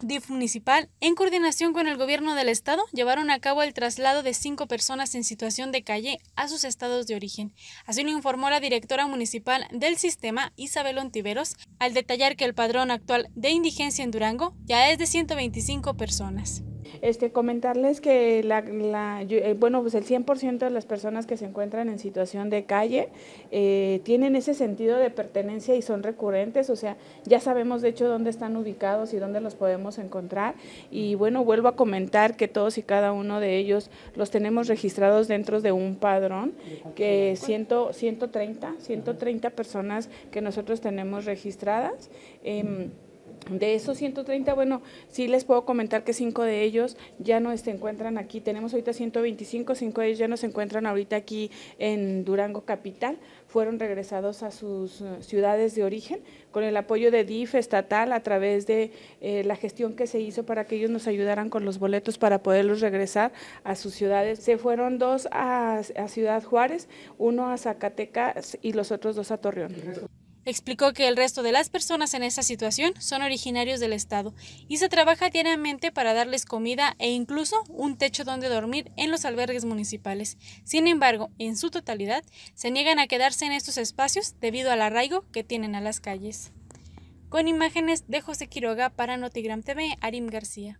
DIF municipal, en coordinación con el gobierno del estado, llevaron a cabo el traslado de cinco personas en situación de calle a sus estados de origen. Así lo informó la directora municipal del sistema, Isabel Ontiveros, al detallar que el padrón actual de indigencia en Durango ya es de 125 personas. Este, comentarles que la, eh, bueno, pues el 100% de las personas que se encuentran en situación de calle eh, tienen ese sentido de pertenencia y son recurrentes, o sea, ya sabemos de hecho dónde están ubicados y dónde los podemos encontrar. Y bueno, vuelvo a comentar que todos y cada uno de ellos los tenemos registrados dentro de un padrón, que 130, 130 personas que nosotros tenemos registradas. Em, de esos 130, bueno, sí les puedo comentar que cinco de ellos ya no se encuentran aquí. Tenemos ahorita 125, cinco de ellos ya no se encuentran ahorita aquí en Durango Capital. Fueron regresados a sus eh, ciudades de origen con el apoyo de DIF estatal a través de eh, la gestión que se hizo para que ellos nos ayudaran con los boletos para poderlos regresar a sus ciudades. Se fueron dos a, a Ciudad Juárez, uno a Zacatecas y los otros dos a Torreón. Explicó que el resto de las personas en esa situación son originarios del Estado y se trabaja diariamente para darles comida e incluso un techo donde dormir en los albergues municipales. Sin embargo, en su totalidad, se niegan a quedarse en estos espacios debido al arraigo que tienen a las calles. Con imágenes de José Quiroga para Notigram TV, Arim García.